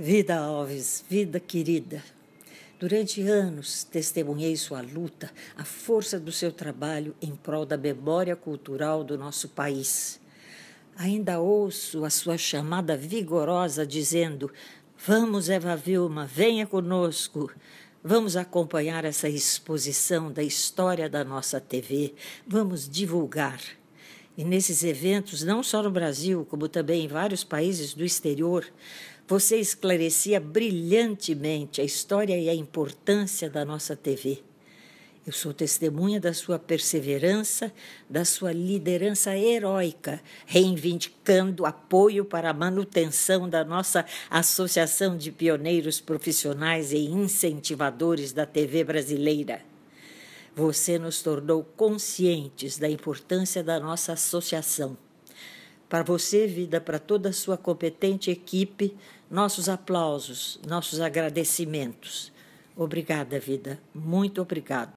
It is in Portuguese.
Vida Alves, vida querida. Durante anos testemunhei sua luta, a força do seu trabalho em prol da memória cultural do nosso país. Ainda ouço a sua chamada vigorosa dizendo: Vamos, Eva Vilma, venha conosco. Vamos acompanhar essa exposição da história da nossa TV. Vamos divulgar. E nesses eventos, não só no Brasil, como também em vários países do exterior, você esclarecia brilhantemente a história e a importância da nossa TV. Eu sou testemunha da sua perseverança, da sua liderança heróica, reivindicando apoio para a manutenção da nossa Associação de Pioneiros Profissionais e Incentivadores da TV Brasileira. Você nos tornou conscientes da importância da nossa associação. Para você, vida, para toda a sua competente equipe, nossos aplausos, nossos agradecimentos. Obrigada, vida. Muito obrigado.